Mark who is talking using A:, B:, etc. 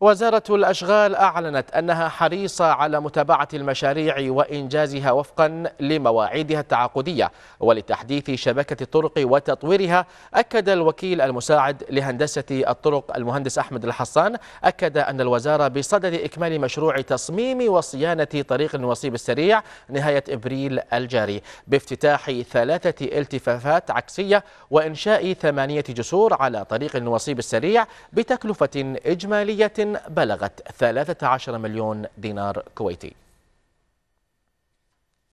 A: وزارة الأشغال أعلنت أنها حريصة على متابعة المشاريع وإنجازها وفقا لمواعيدها التعاقدية ولتحديث شبكة الطرق وتطويرها أكد الوكيل المساعد لهندسة الطرق المهندس أحمد الحصان أكد أن الوزارة بصدد إكمال مشروع تصميم وصيانة طريق النواصيب السريع نهاية إبريل الجاري بافتتاح ثلاثة التفافات عكسية وإنشاء ثمانية جسور على طريق النواصيب السريع بتكلفة إجمالية بلغت 13 مليون دينار كويتي